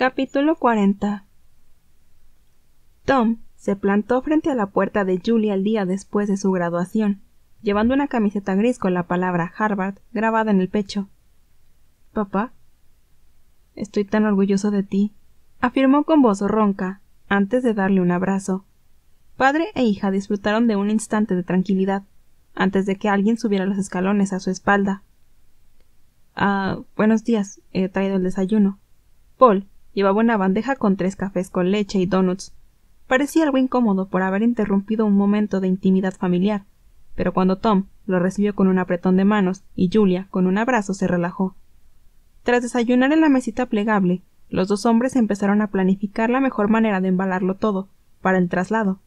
Capítulo 40 Tom se plantó frente a la puerta de Julia el día después de su graduación, llevando una camiseta gris con la palabra Harvard grabada en el pecho. Papá, estoy tan orgulloso de ti, afirmó con voz ronca, antes de darle un abrazo. Padre e hija disfrutaron de un instante de tranquilidad, antes de que alguien subiera los escalones a su espalda. Ah, buenos días, he traído el desayuno. Paul Llevaba una bandeja con tres cafés con leche y donuts. Parecía algo incómodo por haber interrumpido un momento de intimidad familiar, pero cuando Tom lo recibió con un apretón de manos y Julia con un abrazo se relajó. Tras desayunar en la mesita plegable, los dos hombres empezaron a planificar la mejor manera de embalarlo todo para el traslado.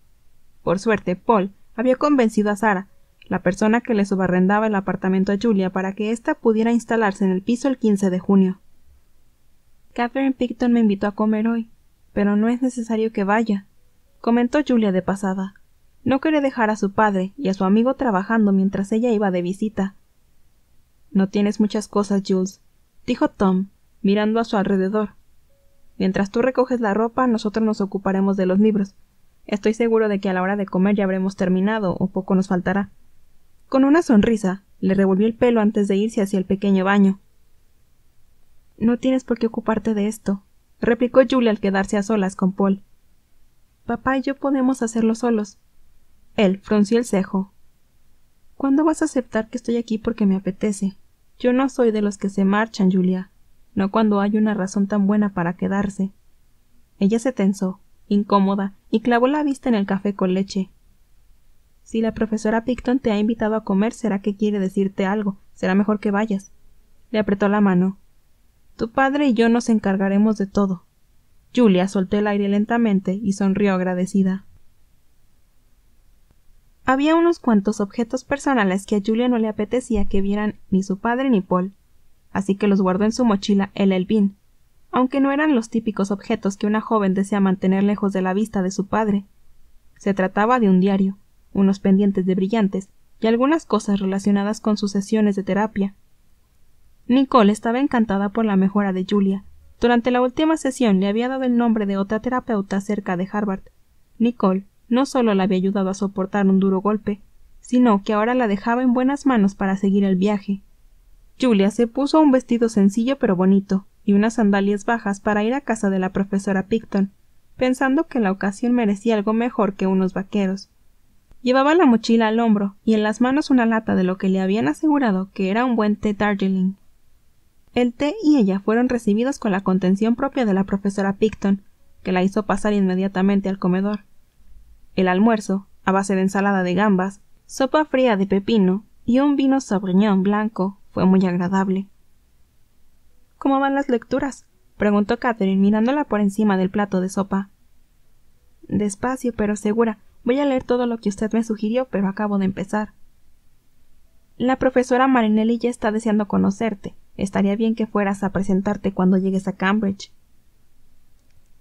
Por suerte, Paul había convencido a Sara, la persona que le subarrendaba el apartamento a Julia, para que ésta pudiera instalarse en el piso el 15 de junio. Catherine Picton me invitó a comer hoy, pero no es necesario que vaya, comentó Julia de pasada. No quiere dejar a su padre y a su amigo trabajando mientras ella iba de visita. No tienes muchas cosas, Jules, dijo Tom, mirando a su alrededor. Mientras tú recoges la ropa, nosotros nos ocuparemos de los libros. Estoy seguro de que a la hora de comer ya habremos terminado o poco nos faltará. Con una sonrisa, le revolvió el pelo antes de irse hacia el pequeño baño. No tienes por qué ocuparte de esto, replicó Julia al quedarse a solas con Paul. Papá y yo podemos hacerlo solos. Él frunció el cejo. ¿Cuándo vas a aceptar que estoy aquí porque me apetece? Yo no soy de los que se marchan, Julia, no cuando hay una razón tan buena para quedarse. Ella se tensó, incómoda, y clavó la vista en el café con leche. Si la profesora Picton te ha invitado a comer, será que quiere decirte algo. Será mejor que vayas. Le apretó la mano. Tu padre y yo nos encargaremos de todo. Julia soltó el aire lentamente y sonrió agradecida. Había unos cuantos objetos personales que a Julia no le apetecía que vieran ni su padre ni Paul, así que los guardó en su mochila el Elvin, aunque no eran los típicos objetos que una joven desea mantener lejos de la vista de su padre. Se trataba de un diario, unos pendientes de brillantes y algunas cosas relacionadas con sus sesiones de terapia, Nicole estaba encantada por la mejora de Julia. Durante la última sesión le había dado el nombre de otra terapeuta cerca de Harvard. Nicole no solo la había ayudado a soportar un duro golpe, sino que ahora la dejaba en buenas manos para seguir el viaje. Julia se puso un vestido sencillo pero bonito y unas sandalias bajas para ir a casa de la profesora Picton, pensando que la ocasión merecía algo mejor que unos vaqueros. Llevaba la mochila al hombro y en las manos una lata de lo que le habían asegurado que era un buen té Darjeeling. El té y ella fueron recibidos con la contención propia de la profesora Picton, que la hizo pasar inmediatamente al comedor. El almuerzo, a base de ensalada de gambas, sopa fría de pepino y un vino sauvignon blanco, fue muy agradable. ¿Cómo van las lecturas? preguntó Catherine mirándola por encima del plato de sopa. Despacio, pero segura. Voy a leer todo lo que usted me sugirió, pero acabo de empezar. La profesora Marinelli ya está deseando conocerte, Estaría bien que fueras a presentarte cuando llegues a Cambridge.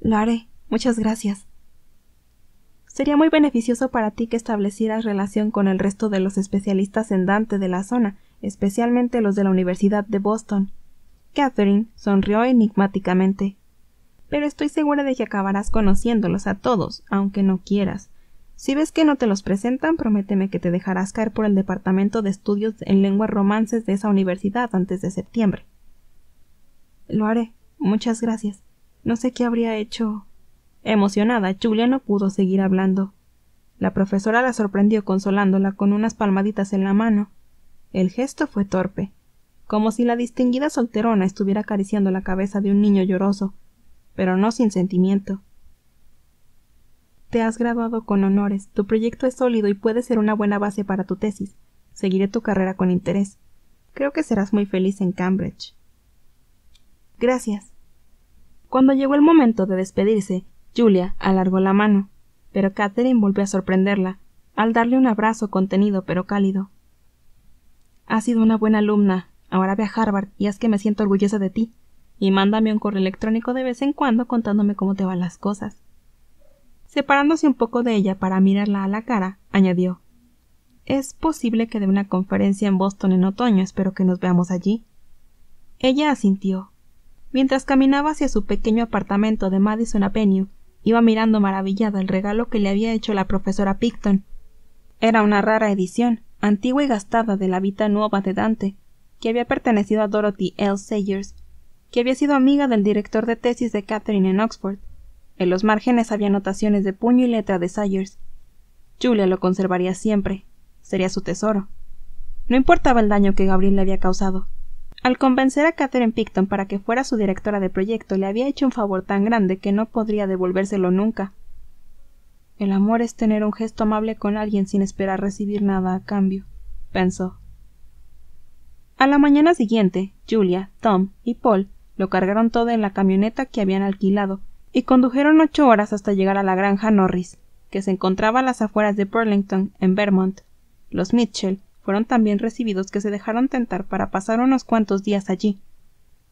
Lo haré. Muchas gracias. Sería muy beneficioso para ti que establecieras relación con el resto de los especialistas en Dante de la zona, especialmente los de la Universidad de Boston. Catherine sonrió enigmáticamente. Pero estoy segura de que acabarás conociéndolos a todos, aunque no quieras. Si ves que no te los presentan, prométeme que te dejarás caer por el Departamento de Estudios en Lenguas Romances de esa universidad antes de septiembre. Lo haré. Muchas gracias. No sé qué habría hecho. Emocionada, Julia no pudo seguir hablando. La profesora la sorprendió consolándola con unas palmaditas en la mano. El gesto fue torpe, como si la distinguida solterona estuviera acariciando la cabeza de un niño lloroso, pero no sin sentimiento. Te has graduado con honores, tu proyecto es sólido y puede ser una buena base para tu tesis. Seguiré tu carrera con interés. Creo que serás muy feliz en Cambridge. Gracias. Cuando llegó el momento de despedirse, Julia alargó la mano, pero Catherine volvió a sorprenderla al darle un abrazo contenido pero cálido. Has sido una buena alumna. Ahora ve a Harvard y haz que me siento orgullosa de ti. Y mándame un correo electrónico de vez en cuando contándome cómo te van las cosas. Separándose un poco de ella para mirarla a la cara, añadió Es posible que dé una conferencia en Boston en otoño, espero que nos veamos allí. Ella asintió. Mientras caminaba hacia su pequeño apartamento de Madison Avenue, iba mirando maravillada el regalo que le había hecho la profesora Picton. Era una rara edición, antigua y gastada de la vida Nueva de Dante, que había pertenecido a Dorothy L. Sayers, que había sido amiga del director de tesis de Catherine en Oxford, en los márgenes había anotaciones de puño y letra de Sayers. Julia lo conservaría siempre. Sería su tesoro. No importaba el daño que Gabriel le había causado. Al convencer a Catherine Picton para que fuera su directora de proyecto, le había hecho un favor tan grande que no podría devolvérselo nunca. El amor es tener un gesto amable con alguien sin esperar recibir nada a cambio, pensó. A la mañana siguiente, Julia, Tom y Paul lo cargaron todo en la camioneta que habían alquilado y condujeron ocho horas hasta llegar a la granja Norris, que se encontraba a las afueras de Burlington, en Vermont. Los Mitchell fueron también recibidos que se dejaron tentar para pasar unos cuantos días allí.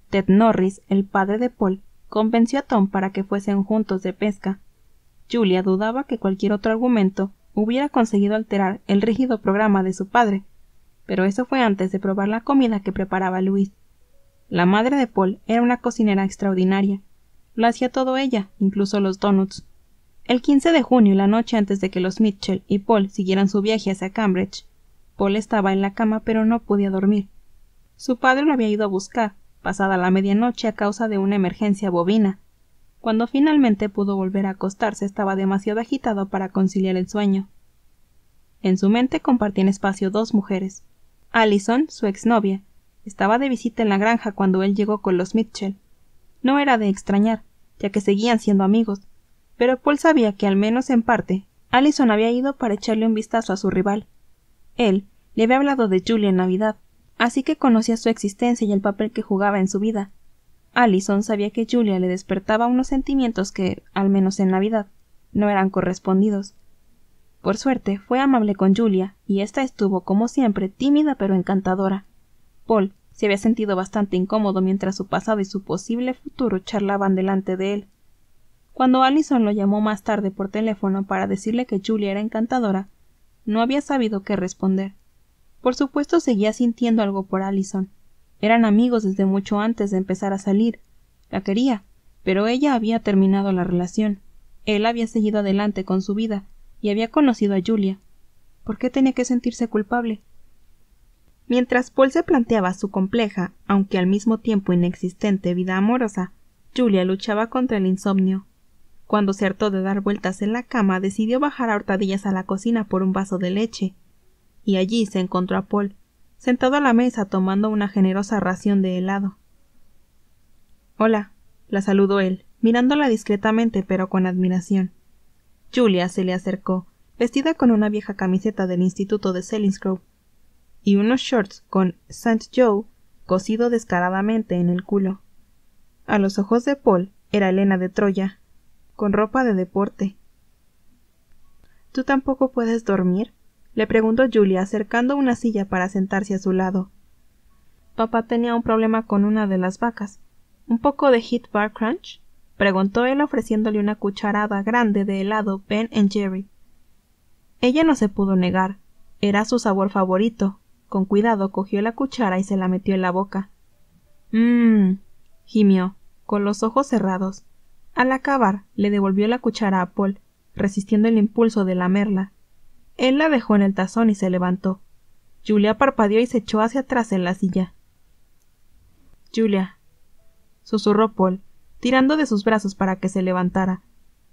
Ted Norris, el padre de Paul, convenció a Tom para que fuesen juntos de pesca. Julia dudaba que cualquier otro argumento hubiera conseguido alterar el rígido programa de su padre, pero eso fue antes de probar la comida que preparaba Luis. La madre de Paul era una cocinera extraordinaria, lo hacía todo ella, incluso los donuts. El 15 de junio, la noche antes de que los Mitchell y Paul siguieran su viaje hacia Cambridge, Paul estaba en la cama pero no podía dormir. Su padre lo había ido a buscar, pasada la medianoche a causa de una emergencia bovina. Cuando finalmente pudo volver a acostarse estaba demasiado agitado para conciliar el sueño. En su mente compartían espacio dos mujeres. Allison, su exnovia, estaba de visita en la granja cuando él llegó con los Mitchell no era de extrañar, ya que seguían siendo amigos, pero Paul sabía que al menos en parte Allison había ido para echarle un vistazo a su rival. Él le había hablado de Julia en Navidad, así que conocía su existencia y el papel que jugaba en su vida. Allison sabía que Julia le despertaba unos sentimientos que, al menos en Navidad, no eran correspondidos. Por suerte, fue amable con Julia, y ésta estuvo, como siempre, tímida pero encantadora. Paul se había sentido bastante incómodo mientras su pasado y su posible futuro charlaban delante de él. Cuando Allison lo llamó más tarde por teléfono para decirle que Julia era encantadora, no había sabido qué responder. Por supuesto seguía sintiendo algo por Allison. Eran amigos desde mucho antes de empezar a salir. La quería, pero ella había terminado la relación. Él había seguido adelante con su vida y había conocido a Julia. ¿Por qué tenía que sentirse culpable? Mientras Paul se planteaba su compleja, aunque al mismo tiempo inexistente vida amorosa, Julia luchaba contra el insomnio. Cuando se hartó de dar vueltas en la cama, decidió bajar a hurtadillas a la cocina por un vaso de leche. Y allí se encontró a Paul, sentado a la mesa tomando una generosa ración de helado. Hola, la saludó él, mirándola discretamente pero con admiración. Julia se le acercó, vestida con una vieja camiseta del Instituto de Selinsgrove y unos shorts con Saint Joe cosido descaradamente en el culo. A los ojos de Paul era Elena de Troya, con ropa de deporte. ¿Tú tampoco puedes dormir? le preguntó Julia acercando una silla para sentarse a su lado. Papá tenía un problema con una de las vacas. ¿Un poco de Heat Bar Crunch? preguntó él ofreciéndole una cucharada grande de helado Ben and Jerry. Ella no se pudo negar. Era su sabor favorito, con cuidado cogió la cuchara y se la metió en la boca. Mmm. gimió, con los ojos cerrados. Al acabar, le devolvió la cuchara a Paul, resistiendo el impulso de lamerla. Él la dejó en el tazón y se levantó. Julia parpadeó y se echó hacia atrás en la silla. Julia, susurró Paul, tirando de sus brazos para que se levantara.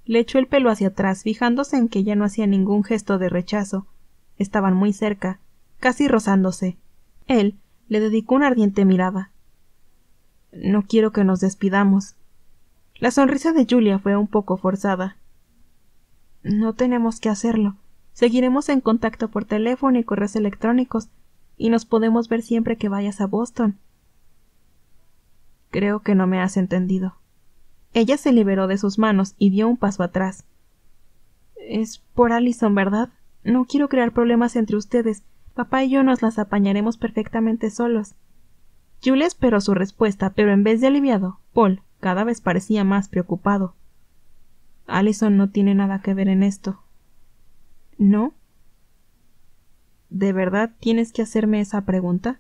Le echó el pelo hacia atrás, fijándose en que ella no hacía ningún gesto de rechazo. Estaban muy cerca casi rozándose. Él le dedicó una ardiente mirada. No quiero que nos despidamos. La sonrisa de Julia fue un poco forzada. No tenemos que hacerlo. Seguiremos en contacto por teléfono y correos electrónicos, y nos podemos ver siempre que vayas a Boston. Creo que no me has entendido. Ella se liberó de sus manos y dio un paso atrás. Es por Allison, ¿verdad? No quiero crear problemas entre ustedes, Papá y yo nos las apañaremos perfectamente solos. Julia esperó su respuesta, pero en vez de aliviado, Paul cada vez parecía más preocupado. Allison no tiene nada que ver en esto. ¿No? ¿De verdad tienes que hacerme esa pregunta?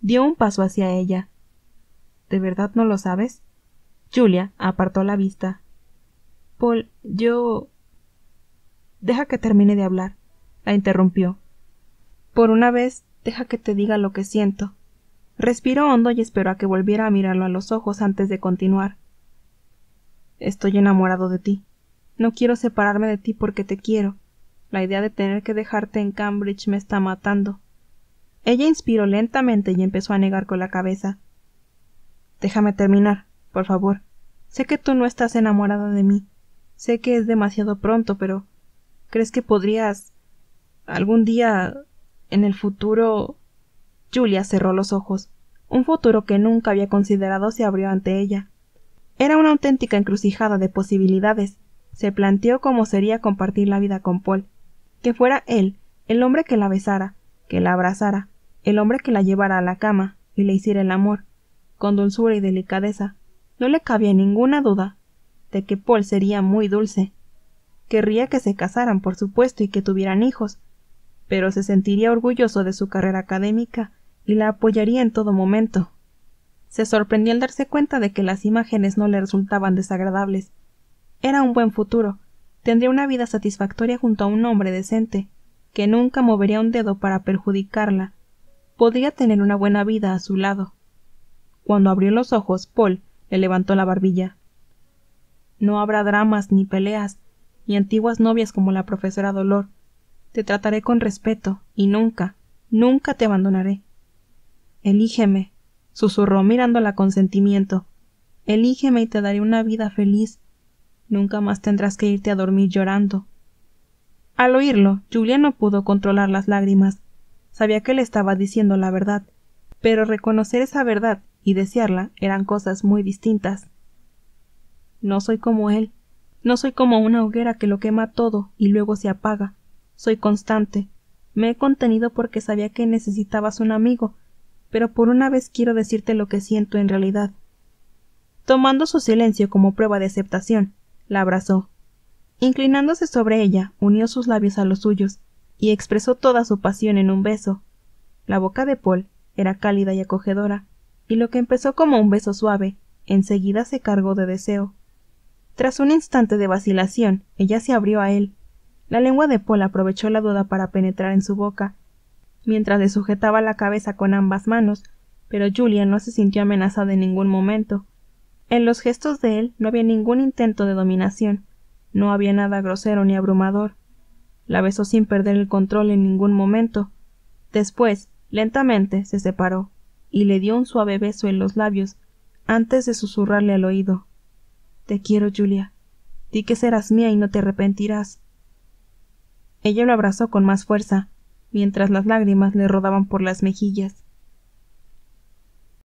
Dio un paso hacia ella. ¿De verdad no lo sabes? Julia apartó la vista. Paul, yo. Deja que termine de hablar, la interrumpió. Por una vez, deja que te diga lo que siento. Respiró hondo y esperó a que volviera a mirarlo a los ojos antes de continuar. Estoy enamorado de ti. No quiero separarme de ti porque te quiero. La idea de tener que dejarte en Cambridge me está matando. Ella inspiró lentamente y empezó a negar con la cabeza. Déjame terminar, por favor. Sé que tú no estás enamorada de mí. Sé que es demasiado pronto, pero ¿crees que podrías algún día en el futuro. Julia cerró los ojos. Un futuro que nunca había considerado se abrió ante ella. Era una auténtica encrucijada de posibilidades. Se planteó cómo sería compartir la vida con Paul. Que fuera él, el hombre que la besara, que la abrazara, el hombre que la llevara a la cama y le hiciera el amor, con dulzura y delicadeza. No le cabía ninguna duda de que Paul sería muy dulce. Querría que se casaran, por supuesto, y que tuvieran hijos, pero se sentiría orgulloso de su carrera académica y la apoyaría en todo momento. Se sorprendió al darse cuenta de que las imágenes no le resultaban desagradables. Era un buen futuro. Tendría una vida satisfactoria junto a un hombre decente, que nunca movería un dedo para perjudicarla. Podría tener una buena vida a su lado. Cuando abrió los ojos, Paul le levantó la barbilla. No habrá dramas ni peleas, ni antiguas novias como la profesora Dolor, te trataré con respeto y nunca, nunca te abandonaré. Elígeme, susurró mirándola con sentimiento. Elígeme y te daré una vida feliz. Nunca más tendrás que irte a dormir llorando. Al oírlo, Julia no pudo controlar las lágrimas. Sabía que le estaba diciendo la verdad, pero reconocer esa verdad y desearla eran cosas muy distintas. No soy como él, no soy como una hoguera que lo quema todo y luego se apaga soy constante me he contenido porque sabía que necesitabas un amigo pero por una vez quiero decirte lo que siento en realidad tomando su silencio como prueba de aceptación la abrazó inclinándose sobre ella unió sus labios a los suyos y expresó toda su pasión en un beso la boca de Paul era cálida y acogedora y lo que empezó como un beso suave enseguida se cargó de deseo tras un instante de vacilación ella se abrió a él la lengua de Paul aprovechó la duda para penetrar en su boca, mientras le sujetaba la cabeza con ambas manos, pero Julia no se sintió amenazada en ningún momento. En los gestos de él no había ningún intento de dominación, no había nada grosero ni abrumador. La besó sin perder el control en ningún momento. Después, lentamente, se separó y le dio un suave beso en los labios antes de susurrarle al oído Te quiero, Julia. Di que serás mía y no te arrepentirás. Ella lo abrazó con más fuerza, mientras las lágrimas le rodaban por las mejillas.